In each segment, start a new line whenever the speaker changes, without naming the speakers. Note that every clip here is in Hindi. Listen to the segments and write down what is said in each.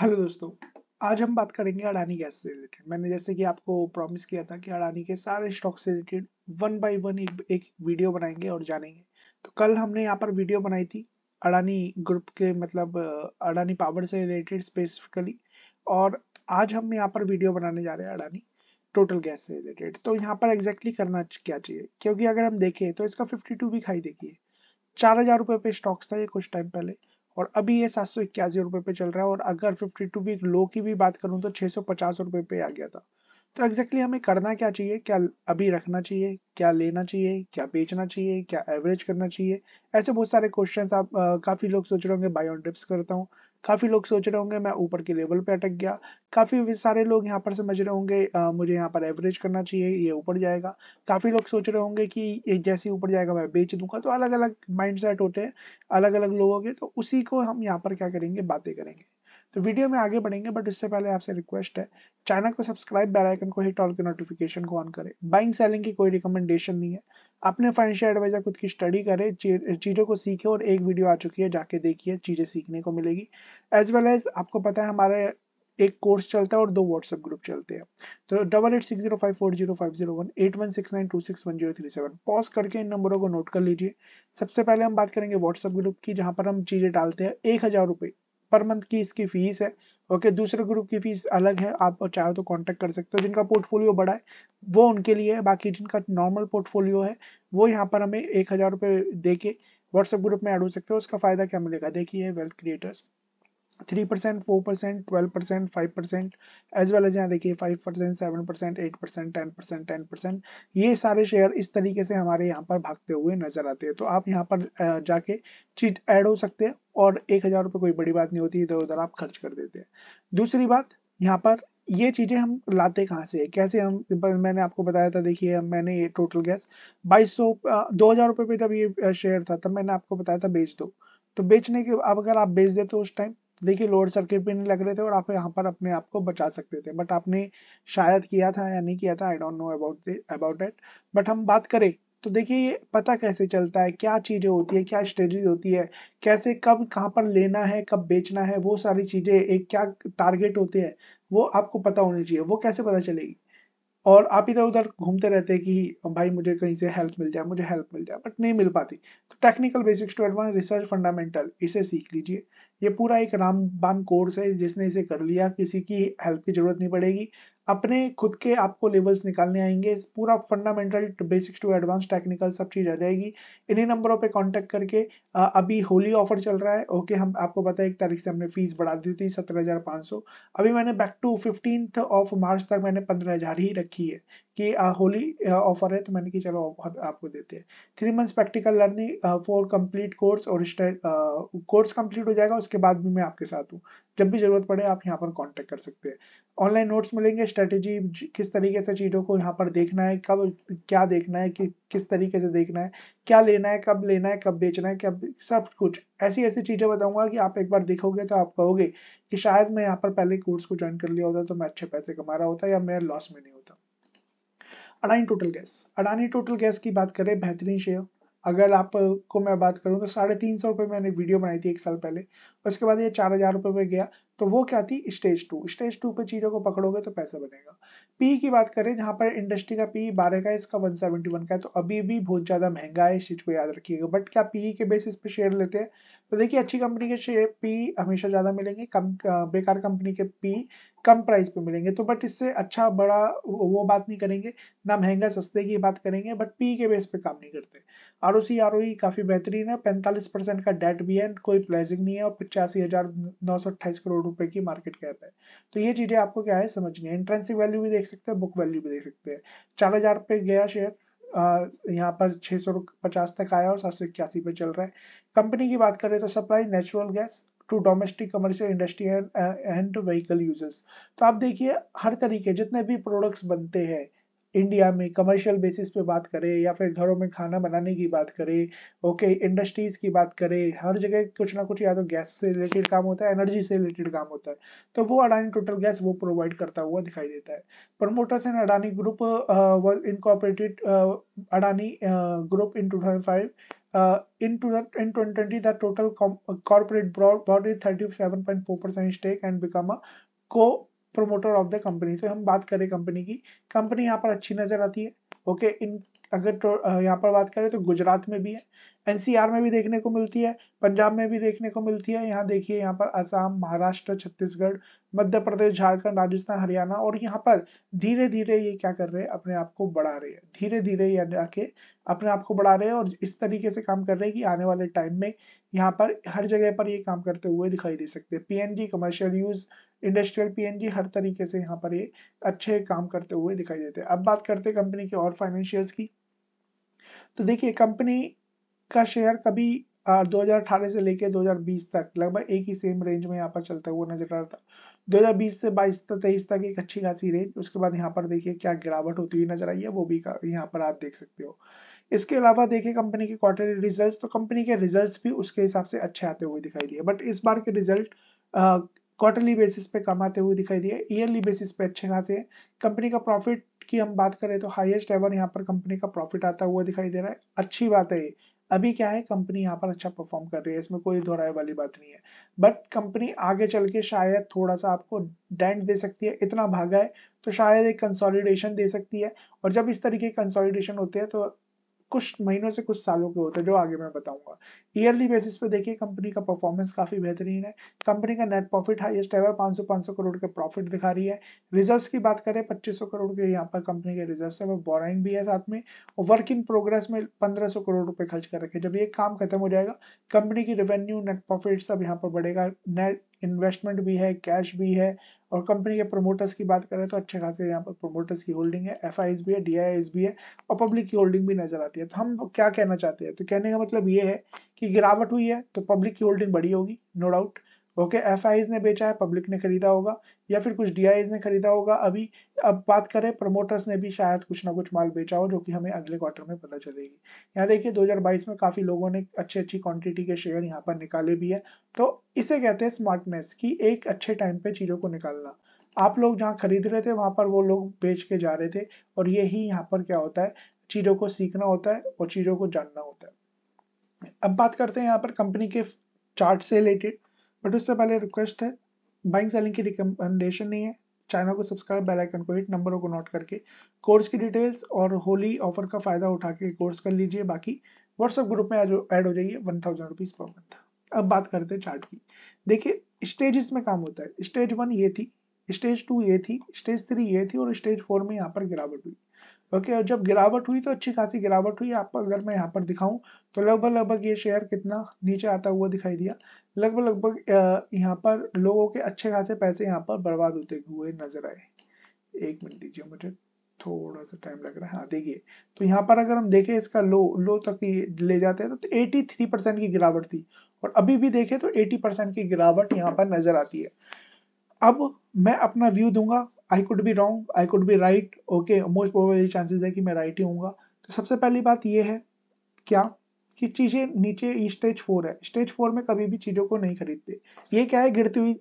हेलो दोस्तों आज हम बात करेंगे अडानी गैस से रिलेटेड मैंने जैसे कि आपको प्रॉमिस किया था कि अडानी के सारे स्टॉक से रिलेटेड वन बाय वन एक एक वीडियो बनाएंगे और जानेंगे तो कल हमने यहाँ पर वीडियो बनाई थी अडानी ग्रुप के मतलब अडानी पावर से रिलेटेड स्पेसिफिकली और आज हम यहाँ पर वीडियो बनाने जा रहे हैं अडानी टोटल गैस से रिलेटेड तो यहाँ पर एग्जैक्टली करना क्या चाहिए क्योंकि अगर हम देखें तो इसका फिफ्टी टू भी खाई देखिए चार हजार रुपये पे स्टॉक्स था ये कुछ टाइम पहले और अभी ये सात सौ इक्यासी रुपए पे चल रहा है और अगर फिफ्टी टू वीक लो की भी बात करूं तो छह सौ पचास रुपए पे आ गया था तो एग्जैक्टली exactly हमें करना क्या चाहिए क्या अभी रखना चाहिए क्या लेना चाहिए क्या बेचना चाहिए क्या एवरेज करना चाहिए ऐसे बहुत सारे क्वेश्चन आप काफ़ी लोग सोच रहे होंगे बाई ऑन डिप्स करता हूँ काफ़ी लोग सोच रहे होंगे मैं ऊपर के लेवल पे अटक गया काफ़ी सारे लोग यहाँ पर समझ रहे होंगे मुझे यहाँ पर एवरेज करना चाहिए ये ऊपर जाएगा काफ़ी लोग सोच रहे होंगे कि ये जैसे ऊपर जाएगा मैं बेच दूंगा तो अलग अलग माइंड होते हैं अलग अलग लोगों के तो उसी को हम यहाँ पर क्या करेंगे बातें करेंगे तो वीडियो में आगे बढ़ेंगे बट उससे पहले आपसे रिक्वेस्ट है चैनल को सब्सक्राइब बेल आइकन को हिट ऑल के नोटिफिकेशन को ऑन करें बाइंग सेलिंग की कोई रिकमेंडेशन नहीं है अपने फाइनेंशियल एडवाइजर खुद की स्टडी करें चीज़ों को सीखें और एक वीडियो आ चुकी है जाके देखिए चीज़ें सीखने को मिलेगी एज वेल एज आपको पता है हमारे एक कोर्स चलता है और दो व्हाट्सएप ग्रुप चलते हैं तो double eight six zero five four zero five zero one eight one six nine two six one zero three seven pause करके इन नंबरों को नोट कर लीजिए सबसे पहले हम बात करेंगे व्हाट्सएप ग्रुप की जहां पर हम चीज़ें डालते हैं एक हज़ार रुपये पर मंथ की इसकी फीस है ओके दूसरे ग्रुप की फीस अलग है आप चाहे तो कांटेक्ट कर सकते हो जिनका पोर्टफोलियो बड़ा है वो उनके लिए है बाकी जिनका नॉर्मल पोर्टफोलियो है वो यहाँ पर हमें एक हज़ार रुपये दे के व्हाट्सएप ग्रुप में ऐड हो सकते हो उसका फ़ायदा क्या मिलेगा देखिए wealth creators three percent four percent twelve percent five percent as well as यहाँ देखिए five percent seven percent eight percent ten percent ten percent ये सारे शेयर इस तरीके से हमारे यहाँ पर भागते हुए नजर आते हैं तो आप यहाँ पर जाके चीट ऐड हो सकते हैं और एक हजार रुपये कोई बड़ी बात नहीं होती इधर उधर आप खर्च कर देते हैं दूसरी बात यहाँ पर ये चीज़ें हम लाते कहाँ से कैसे हम मैंने आपको बताया था देखिए मैंने ये टोटल गैस बाईस सौ दो हज़ार रुपये पे जब ये शेयर था तब मैंने आपको बताया था बेच दो तो बेचने के अब अगर आप बेच देते उस टाइम देखिए लोड सर्किट पे नहीं लग रहे थे और आप यहाँ पर अपने आप को बचा सकते थे बट आपने शायद किया था या नहीं किया था I don't know about about it but हम बात करें तो देखिए पता कैसे चलता है क्या चीज़ें होती है क्या स्ट्रेटजी होती है कैसे कब कहाँ पर लेना है कब बेचना है वो सारी चीज़ें एक क्या टारगेट होते हैं वो आपको पता होनी चाहिए वो कैसे पता चलेगी और आप इधर उधर घूमते रहते हैं कि भाई मुझे कहीं से हेल्प मिल जाए मुझे हेल्प मिल जाए बट नहीं मिल पाती तो technical basics to advance research fundamental इसे सीख लीजिए ये पूरा एक रामबान कोर्स है जिसने इसे कर लिया किसी की हेल्प की जरूरत नहीं पड़ेगी अपने खुद के आपको लेवल्स निकालने आएंगे पूरा fundamental basics to advance technical सब चीज़ आ जाएगी इन्हीं नंबरों पे कांटेक्ट करके अभी होली ऑफर चल रहा है ओके हम आपको पता है एक तारीख से हमने फीस बढ़ा दी थी सत्रह हज़ार पाँच सौ अभी मैंने back to fifteen of March तक मैंने पंद्रह हज़ार ही रखी है कि होली ऑफर है तो मैंने कि चलो ऑफर आपको देते हैं three months practical learning for complete course और कोर्स कंप्लीट हो जाएगा उसके बाद भी मैं आपके साथ हूँ जब भी जरूरत पड़े आप यहाँ पर कांटेक्ट कर सकते हैं ऑनलाइन नोट्स मिलेंगे स्ट्रेटेजी किस तरीके से चीज़ों को यहाँ पर देखना है कब क्या देखना है कि किस तरीके से देखना है क्या लेना है कब लेना है कब बेचना है कब सब कुछ ऐसी ऐसी चीज़ें बताऊंगा कि आप एक बार देखोगे तो आप कहोगे कि शायद मैं यहाँ पर पहले कोर्स को ज्वाइन कर लिया होता तो मैं अच्छे पैसे कमा रहा होता या मेरा लॉस में नहीं होता Adani Total gas Adani Total gas की बात करें बेहतरीन शेयर अगर आपको मैं बात करूं तो साढ़े तीन सौ रुपये मैंने वीडियो बनाई थी एक साल पहले उसके बाद ये चार हज़ार रुपये पे गया तो वो क्या थी स्टेज टू स्टेज टू पे चीज़ों को पकड़ोगे तो पैसा बनेगा पी की बात करें जहां पर इंडस्ट्री का पी बारह का है इसका वन सेवेंटी वन का है तो अभी भी बहुत ज़्यादा महंगा है इस चीज़ को याद रखिएगा बट क्या पी के बेसिस पे शेयर लेते हैं तो देखिए अच्छी कंपनी के शेयर पी हमेशा ज़्यादा मिलेंगे कम बेकार कंपनी के पी कम प्राइस पे मिलेंगे तो बट इससे अच्छा बड़ा वो बात नहीं करेंगे ना महंगा सस्ते की बात करेंगे बट पी के बेस पे काम नहीं करते R O C R O काफ़ी बेहतरीन है पैंतालीस परसेंट का डेट भी है कोई प्लेजिंग नहीं है और पचासी हज़ार नौ सौ अट्ठाईस करोड़ रुपए की मार्केट कैप है तो ये चीज़ें आपको क्या है समझनी है इंट्रेंसिक वैल्यू भी देख सकते हैं बुक वैल्यू भी देख सकते हैं चार हज़ार पे गया शेयर यहाँ पर छह सौ पचास तक आया और सात सौ इक्यासी पे चल रहा है कंपनी की बात करें तो supply natural gas to domestic commercial industry and vehicle users तो आप देखिए हर तरीके जितने भी प्रोडक्ट्स बनते हैं इंडिया में कमर्शियल बेसिस पे बात करें या फिर घरों में खाना बनाने की बात करें ओके इंडस्ट्रीज की बात करें हर जगह कुछ ना कुछ या तो गैस से रिलेटेड काम होता है एनर्जी से रिलेटेड काम होता है तो वो अडानी टोटल गैस वो प्रोवाइड करता हुआ दिखाई देता है promoters and Adani group was incorporated Adani group in two thousand five Uh, in, the, in 2020, the total com, uh, corporate brought, brought 37.4% stake and become a co promoter of the company तो हम बात करें कंपनी की कंपनी यहाँ पर अच्छी नजर आती है ओके इन अगर तो यहाँ पर बात करें तो गुजरात में भी है एनसीआर में भी देखने को मिलती है पंजाब में भी देखने को मिलती है यहाँ देखिए यहाँ पर असम महाराष्ट्र छत्तीसगढ़ मध्य प्रदेश झारखंड राजस्थान हरियाणा और यहाँ पर धीरे धीरे ये क्या कर रहे हैं अपने आप को बढ़ा रहे हैं धीरे धीरे ये जाके अपने आप को बढ़ा रहे हैं और इस तरीके से काम कर रहे हैं कि आने वाले टाइम में यहाँ पर हर जगह पर ये काम करते हुए दिखाई दे सकते हैं P commercial use industrial PNG हर तरीके से यहाँ पर ये अच्छे काम करते हुए दिखाई देते हैं अब बात करते हैं कंपनी के और फाइनेंशियल्स की तो देखिए कंपनी का शेयर कभी आ, 2018 से लेके 2020 तक लगभग एक ही सेम रेंज में यहाँ पर चलता हुआ नजर आ रहा था 2020 से 22 तक तो तेईस तक एक अच्छी खासी रेंज उसके बाद यहाँ पर देखिए क्या गिरावट होती हुई नजर आई है वो भी यहाँ पर आप देख सकते हो इसके अलावा देखिए कंपनी के क्वार्टरली रिजल्ट्स तो कंपनी के रिजल्ट्स भी उसके हिसाब से अच्छे आते हुए दिखाई दिए बट इस बार के रिजल्ट क्वार्टरली बेसिस पे कम आते हुए दिखाई दिए ईयरली बेसिस पे अच्छे खासे कंपनी का प्रॉफिट की हम बात करें तो हाईएस्ट एवर यहाँ पर कंपनी का प्रॉफिट आता हुआ दिखाई दे रहा है अच्छी बात है अभी क्या है कंपनी यहाँ पर अच्छा परफॉर्म कर रही है इसमें कोई दोहराए वाली बात नहीं है बट कंपनी आगे चल के शायद थोड़ा सा आपको डेंट दे सकती है इतना भागा है तो शायद एक कंसोलिडेशन दे सकती है और जब इस तरीके कंसोलिडेशन होते हैं तो कुछ महीनों से कुछ सालों के होते हैं जो आगे मैं बताऊंगा ईयरली बेसिस पे देखिए कंपनी का परफॉर्मेंस काफी बेहतरीन है कंपनी का net profit highest ever 500 500 crore के प्रॉफिट दिखा रही है रिजर्व्स की बात करें 2500 करोड़ के यहाँ पर कंपनी के रिजर्व है बोराइंग भी है साथ में और वर्क इन प्रोग्रेस में सौ करोड़ रुपए खर्च कर रखे जब ये काम खत्म हो जाएगा कंपनी की रेवेन्यू नेट प्रॉफिट सब यहाँ पर बढ़ेगा नेट इन्वेस्टमेंट भी है कैश भी है और कंपनी के प्रमोटर्स की बात करें तो अच्छे खासे यहाँ पर प्रमोटर्स की होल्डिंग है एफ भी है डी भी है और पब्लिक की होल्डिंग भी नजर आती है तो हम क्या कहना चाहते हैं तो कहने का मतलब ये है कि गिरावट हुई है तो पब्लिक की होल्डिंग बड़ी होगी नो डाउट ओके एफ ने बेचा है पब्लिक ने खरीदा होगा या फिर कुछ डी ने खरीदा होगा अभी अब बात करें प्रमोटर्स ने भी शायद कुछ ना कुछ माल बेचा हो जो कि हमें अगले क्वार्टर में पता चलेगी यहाँ देखिए 2022 में काफ़ी लोगों ने अच्छी अच्छी क्वांटिटी के शेयर यहाँ पर निकाले भी है तो इसे कहते हैं स्मार्टनेस की एक अच्छे टाइम पे चीज़ों को निकालना आप लोग जहाँ खरीद रहे थे वहां पर वो लोग बेच के जा रहे थे और ये ही यहाँ पर क्या होता है चीज़ों को सीखना होता है और चीज़ों को जानना होता है अब बात करते हैं यहाँ पर कंपनी के चार्ट से रिलेटेड बट उससे पहले रिक्वेस्ट है बाइंग सेलिंग की रिकमेंडेशन नहीं है चैनल को सब्सक्राइब बेल आइकन को हिट नंबरों को नोट करके कोर्स की डिटेल्स और होली ऑफर का फ़ायदा उठा के कोर्स कर लीजिए बाकी व्हाट्सएप ग्रुप में ऐड हो जाइए one thousand rupees per month अब बात करते हैं चार्ट की देखिए स्टेजेस में काम होता है स्टेज वन ये थी स्टेज टू ये थी स्टेज थ्री ये थी और स्टेज फोर में यहाँ पर गिरावट हुई ओके और जब गिरावट हुई तो अच्छी खासी गिरावट हुई आपको अगर मैं यहाँ पर दिखाऊं तो लगभग लगभग ये शेयर कितना नीचे आता हुआ दिखाई दिया लगभग लगभग यहाँ पर लोगों के अच्छे खासे पैसे यहाँ पर बर्बाद होते हुए नजर आए एक मिनट दीजिए मुझे थोड़ा सा टाइम लग रहा है हाँ देखिए तो यहाँ पर अगर हम देखें इसका लो लो तक ले जाते हैं तो एटी थ्री परसेंट की गिरावट थी और अभी भी देखें तो एटी परसेंट की गिरावट यहाँ पर नजर आती है अब मैं अपना व्यू दूंगा I could be wrong I could be right okay most probably chances है कि मैं राइट ही हूँ तो सबसे पहली बात ये है क्या कि चीजें नीचे स्टेज e फोर है स्टेज फोर में कभी भी चीजों को नहीं खरीदते ये क्या है गिरती हुई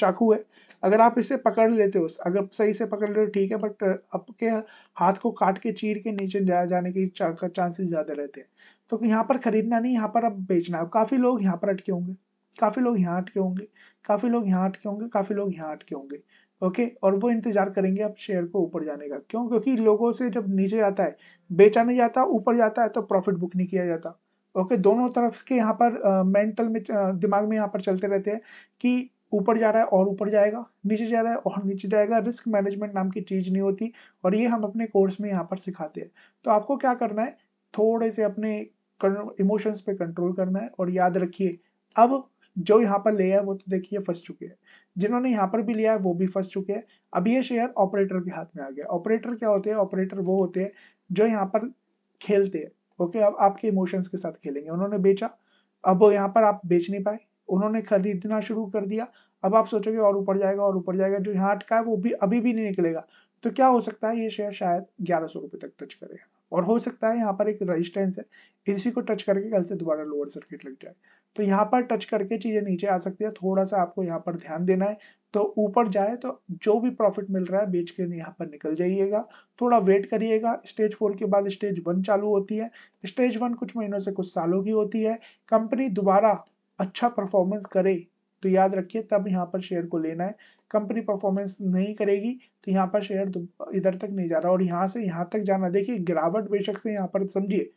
चाकू है अगर आप इसे पकड़ लेते हो अगर सही से पकड़ लेते हो ठीक है बट आपके हाथ को काट के चीर के नीचे जा, जाने के चांसेस ज्यादा रहते हैं तो यहाँ पर खरीदना नहीं यहाँ पर अब बेचना है काफी लोग यहाँ पर अटके होंगे काफ़ी लोग यहाँ अटके होंगे काफ़ी लोग यहाँ अटके होंगे काफ़ी लोग यहाँ अटके होंगे ओके okay, और वो इंतजार करेंगे अब शेयर को ऊपर जाने का क्यों क्योंकि लोगों से जब नीचे जाता है बेचा नहीं जाता ऊपर जाता है तो प्रॉफिट बुक नहीं किया जाता ओके okay, दोनों तरफ के यहाँ पर आ, मेंटल में आ, दिमाग में यहाँ पर चलते रहते हैं कि ऊपर जा रहा है और ऊपर जाएगा नीचे जा रहा है और नीचे जाएगा रिस्क मैनेजमेंट नाम की चीज नहीं होती और ये हम अपने कोर्स में यहाँ पर सिखाते हैं तो आपको क्या करना है थोड़े से अपने इमोशंस पे कंट्रोल करना है और याद रखिए अब जो यहाँ पर ले है वो तो देखिए फंस चुके हैं जिन्होंने यहाँ पर भी लिया है वो भी फंस चुके हैं अब ये शेयर ऑपरेटर के हाथ में आ गया ऑपरेटर क्या होते हैं ऑपरेटर वो होते हैं जो यहाँ पर खेलते हैं ओके अब आपके इमोशंस के साथ खेलेंगे उन्होंने बेचा अब यहाँ पर आप बेच नहीं पाए उन्होंने खरीदना शुरू कर दिया अब आप सोचोगे और ऊपर जाएगा और ऊपर जाएगा जो यहाँ अटका है वो भी अभी भी नहीं निकलेगा तो क्या हो सकता है ये शेयर शायद ग्यारह सौ रुपए तक टच करेगा और हो सकता है यहाँ पर एक रजिस्टेंस है इसी को टच करके कल से दोबारा लोअर सर्किट लग जाए तो यहाँ पर टच करके चीजें नीचे आ सकती है थोड़ा सा आपको यहाँ पर ध्यान देना है तो ऊपर जाए तो जो भी प्रॉफिट मिल रहा है बेच के यहाँ पर निकल जाइएगा थोड़ा वेट करिएगा स्टेज फोर के बाद स्टेज वन चालू होती है स्टेज वन कुछ महीनों से कुछ सालों की होती है कंपनी दोबारा अच्छा परफॉर्मेंस करे तो याद रखिए तब यहाँ पर शेयर को लेना है कंपनी परफॉर्मेंस नहीं करेगी तो यहाँ पर शेयर इधर तक नहीं जा रहा और यहाँ से यहाँ तक जाना देखिए गिरावट बेशक से यहाँ पर समझिए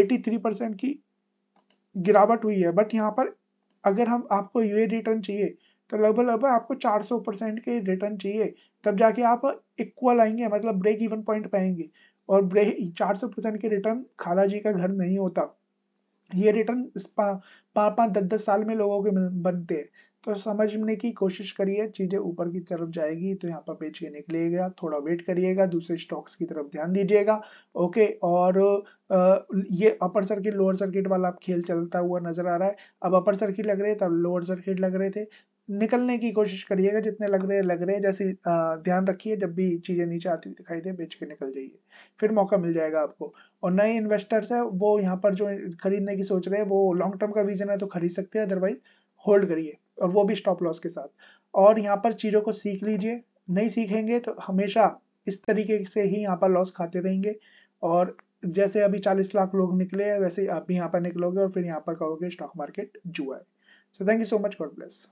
83 परसेंट की गिरावट हुई है बट यहाँ पर अगर हम आपको यूए रिटर्न चाहिए तो लगभग लगभग आपको 400 परसेंट के रिटर्न चाहिए तब जाके आप इक्वल आएंगे मतलब ब्रेक इवन पॉइंट पाएंगे और ब्रेक चार परसेंट के रिटर्न खाला जी का घर नहीं होता ये रिटर्न पाँच पाँच दस दस साल में लोगों के बनते हैं तो समझने की कोशिश करिए चीज़ें ऊपर की तरफ जाएगी तो यहाँ पर बेच के निकलेगा थोड़ा वेट करिएगा दूसरे स्टॉक्स की तरफ ध्यान दीजिएगा ओके और ये अपर सर्किट लोअर सर्किट वाला आप खेल चलता हुआ नजर आ रहा है अब अपर सर्किट लग रहे थे अब लोअर सर्किट लग रहे थे निकलने की कोशिश करिएगा जितने लग रहे हैं लग रहे हैं जैसे ध्यान रखिए जब भी चीज़ें नीचे आती हुई दिखाई दे बेच के निकल जाइए फिर मौका मिल जाएगा आपको और नए इन्वेस्टर्स है वो यहाँ पर जो खरीदने की सोच रहे हैं वो लॉन्ग टर्म का विजन है तो खरीद सकते हैं अदरवाइज होल्ड करिए और वो भी स्टॉप लॉस के साथ और यहाँ पर चीज़ों को सीख लीजिए नहीं सीखेंगे तो हमेशा इस तरीके से ही यहाँ पर लॉस खाते रहेंगे और जैसे अभी चालीस लाख लोग निकले वैसे आप भी यहाँ पर निकलोगे और फिर यहाँ पर कहोगे स्टॉक मार्केट जुआ है so thank you so much God bless